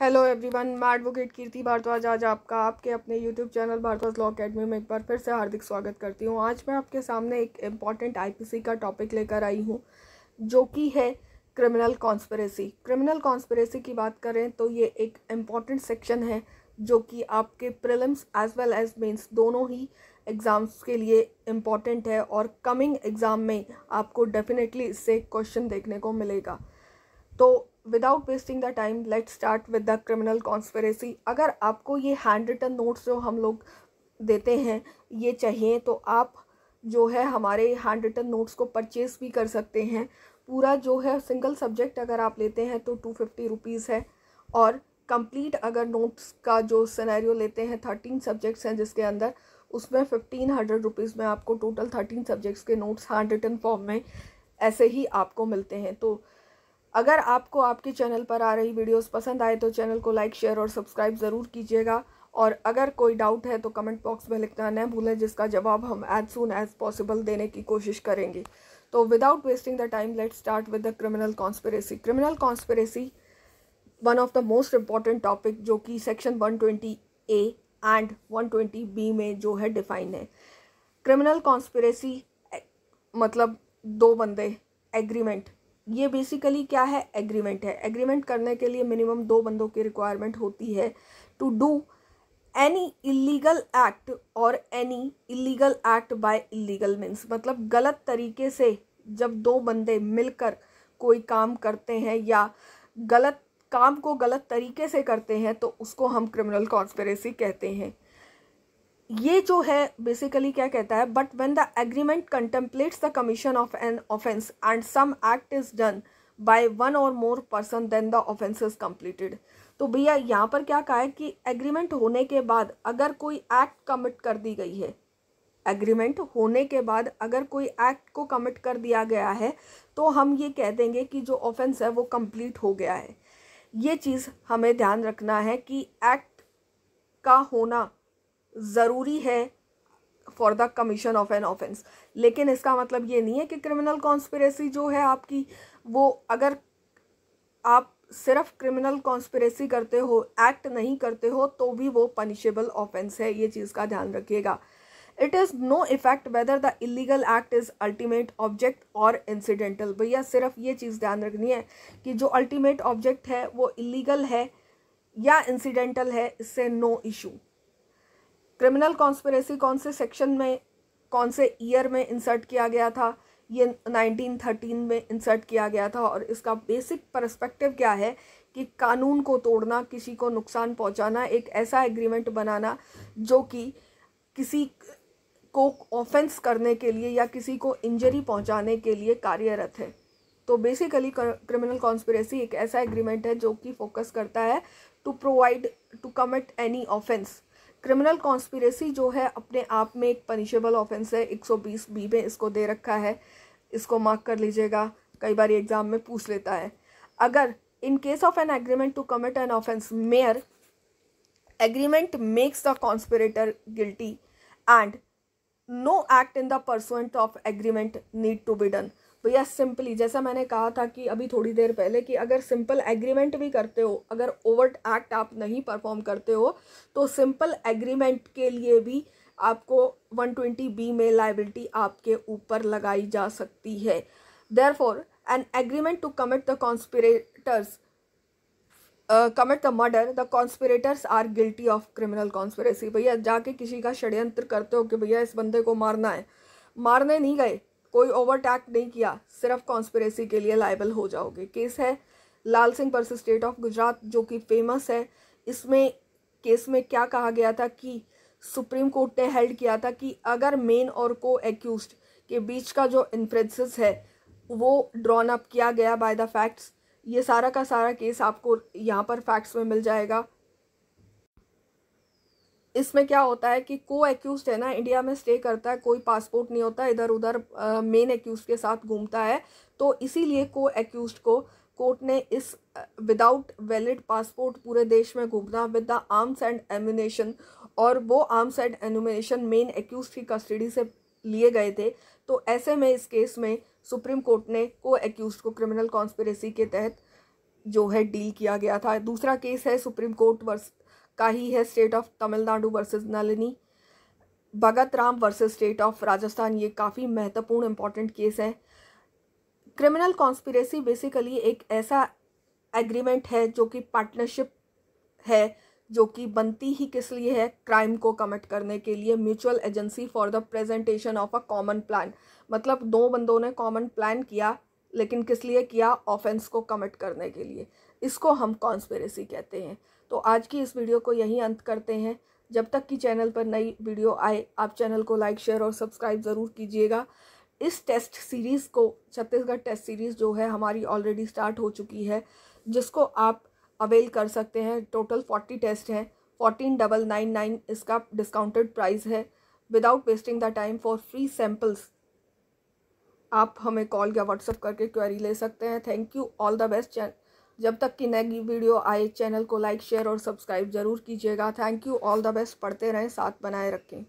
hello everyone मैं advocate Kirti Bhardwaj आज आपका आपके अपने YouTube channel Bhardwaj law academy में एक बार फिर से हार्दिक स्वागत करती हूँ आज मैं आपके सामने एक इम्पॉर्टेंट आईपीसी का टॉपिक लेकर आई हूँ जो कि है क्रिमिनल कॉन्स्परेसी क्रिमिनल कॉन्स्परेसी की बात करें तो ये एक इम्पॉर्टेंट सेक्शन है जो कि आपके prelims as well as means दोनों ही एग्ज़ाम्स के लिए इम्पॉर्टेंट है और कमिंग एग्ज़ाम में आपको डेफिनेटली इससे क्वेश्चन देखने को मिलेगा तो without wasting the time let start with the criminal conspiracy अगर आपको ये हैंड रिटन नोट्स जो हम लोग देते हैं ये चाहिए तो आप जो है हमारे हैंड रिटन नोट्स को परचेज़ भी कर सकते हैं पूरा जो है सिंगल सब्जेक्ट अगर आप लेते हैं तो टू फिफ्टी रुपीज़ है और कंप्लीट अगर नोट्स का जो सिनेरियो लेते हैं थर्टीन सब्जेक्ट्स हैं जिसके अंदर उसमें फिफ्टीन हंड्रेड रुपीज़ में आपको टोटल थर्टीन सब्जेक्ट्स के नोट्स हैंड रिटन फॉर्म में ऐसे ही आपको मिलते हैं तो अगर आपको आपके चैनल पर आ रही वीडियोस पसंद आए तो चैनल को लाइक शेयर और सब्सक्राइब ज़रूर कीजिएगा और अगर कोई डाउट है तो कमेंट बॉक्स में लिखना न भूलें जिसका जवाब हम एज सुन एज पॉसिबल देने की कोशिश करेंगे तो without wasting the time let start with the criminal conspiracy criminal conspiracy one of the most important topic जो कि section one A and one B में जो है डिफाइन है क्रिमिनल कॉन्स्परेसी मतलब दो बंदे एग्रीमेंट ये बेसिकली क्या है एग्रीमेंट है एग्रीमेंट करने के लिए मिनिमम दो बंदों की रिक्वायरमेंट होती है to do any illegal act और any illegal act by illegal means मतलब गलत तरीके से जब दो बंदे मिलकर कोई काम करते हैं या गलत काम को गलत तरीके से करते हैं तो उसको हम क्रिमिनल कॉन्स्परेसी कहते हैं ये जो है बेसिकली क्या कहता है but when the agreement contemplates the commission of an offence and some act is done by one or more person then the offence is completed तो भैया यहाँ पर क्या कहा है कि एग्रीमेंट होने के बाद अगर कोई एक्ट कमिट कर दी गई है एग्रीमेंट होने के बाद अगर कोई एक्ट को कमिट कर दिया गया है तो हम ये कह देंगे कि जो ऑफेंस है वो कम्प्लीट हो गया है ये चीज़ हमें ध्यान रखना है कि एक्ट का होना ज़रूरी है for the commission of an offence लेकिन इसका मतलब ये नहीं है कि क्रिमिनल कॉन्स्परेसी जो है आपकी वो अगर आप सिर्फ क्रिमिनल कॉन्स्परेसी करते हो एक्ट नहीं करते हो तो भी वो पनिशेबल ऑफेंस है ये चीज़ का ध्यान रखिएगा it is no effect whether the illegal act is ultimate object or incidental भैया सिर्फ ये चीज़ ध्यान रखनी है कि जो अल्टीमेट ऑब्जेक्ट है वो इलीगल है या इंसिडेंटल है इससे नो इशू क्रिमिनल कॉन्स्परेसी कौन से सेक्शन में कौन से ईयर में इंसर्ट किया गया था ये 1913 में इंसर्ट किया गया था और इसका बेसिक परस्पेक्टिव क्या है कि कानून को तोड़ना किसी को नुकसान पहुंचाना एक ऐसा एग्रीमेंट बनाना जो कि किसी को ऑफेंस करने के लिए या किसी को इंजरी पहुंचाने के लिए कार्यरत है तो बेसिकली क्रिमिनल कॉन्स्परेसी एक ऐसा एग्रीमेंट है जो कि फोकस करता है to provide to commit any offence criminal conspiracy जो है अपने आप में एक पनिशेबल ऑफेंस है 120 बी में इसको दे रखा है इसको मार्क कर लीजिएगा कई बार एग्ज़ाम में पूछ लेता है अगर in case of an agreement to commit an offence mere agreement makes the conspirator guilty and no act in the pursuant of agreement need to be done भैया तो सिंपली जैसा मैंने कहा था कि अभी थोड़ी देर पहले कि अगर सिंपल एग्रीमेंट भी करते हो अगर ओवरट एक्ट आप नहीं परफॉर्म करते हो तो सिंपल एग्रीमेंट के लिए भी आपको 120 बी में लाइबिलिटी आपके ऊपर लगाई जा सकती है therefore an agreement to commit the conspirators commit the murder the conspirators are guilty of criminal conspiracy भैया जाके किसी का षड्यंत्र करते हो कि भैया इस बंदे को मारना है मारने नहीं गए कोई ओवर नहीं किया सिर्फ कॉन्स्परेसी के लिए लाइबल हो जाओगे केस है लाल सिंह परस स्टेट ऑफ गुजरात जो कि फेमस है इसमें केस में क्या कहा गया था कि सुप्रीम कोर्ट ने हेल्ड किया था कि अगर मेन और को एक्यूज के बीच का जो इन्फ्रेंसिस है वो ड्रॉन अप किया गया बाय द फैक्ट्स ये सारा का सारा केस आपको यहाँ पर फैक्ट्स में मिल जाएगा इसमें क्या होता है कि को एक्यूज है ना इंडिया में स्टे करता है कोई पासपोर्ट नहीं होता इधर उधर मेन एक्यूज के साथ घूमता है तो इसीलिए को एक्यूज को कोर्ट ने इस विदाउट वैलिड पासपोर्ट पूरे देश में घूमना with the arms and ammunition और वो arms and ammunition main accused की कस्टडी से लिए गए थे तो ऐसे में इस केस में सुप्रीम कोर्ट ने को एक्यूज को क्रिमिनल कॉन्स्परेसी के तहत जो है डील किया गया था दूसरा केस है सुप्रीम कोर्ट वर्स का ही है state of Tamil Nadu versus Nalini Bhagat Ram versus state of Rajasthan ये काफ़ी महत्वपूर्ण इम्पॉर्टेंट केस है क्रिमिनल कॉन्स्पिरेसी बेसिकली एक ऐसा एग्रीमेंट है जो कि पार्टनरशिप है जो कि बनती ही किस लिए है क्राइम को कमिट करने के लिए mutual agency for the presentation of a common plan मतलब दो बंदों ने कॉमन प्लान किया लेकिन किस लिए किया ऑफेंस को कमिट करने के लिए इसको हम कॉन्स्पेरेसी कहते हैं तो आज की इस वीडियो को यहीं अंत करते हैं जब तक कि चैनल पर नई वीडियो आए आप चैनल को लाइक शेयर और सब्सक्राइब ज़रूर कीजिएगा इस टेस्ट सीरीज़ को छत्तीसगढ़ टेस्ट सीरीज़ जो है हमारी ऑलरेडी स्टार्ट हो चुकी है जिसको आप अवेल कर सकते हैं टोटल फोर्टी टेस्ट हैं फोर्टीन डबल नाइन नाइन इसका डिस्काउंटेड प्राइस है without wasting the time for free samples आप हमें कॉल या व्हाट्सअप करके क्वेरी ले सकते हैं thank you all the best जब तक कि नई वीडियो आए चैनल को लाइक शेयर और सब्सक्राइब ज़रूर कीजिएगा thank you all the best पढ़ते रहें साथ बनाए रखें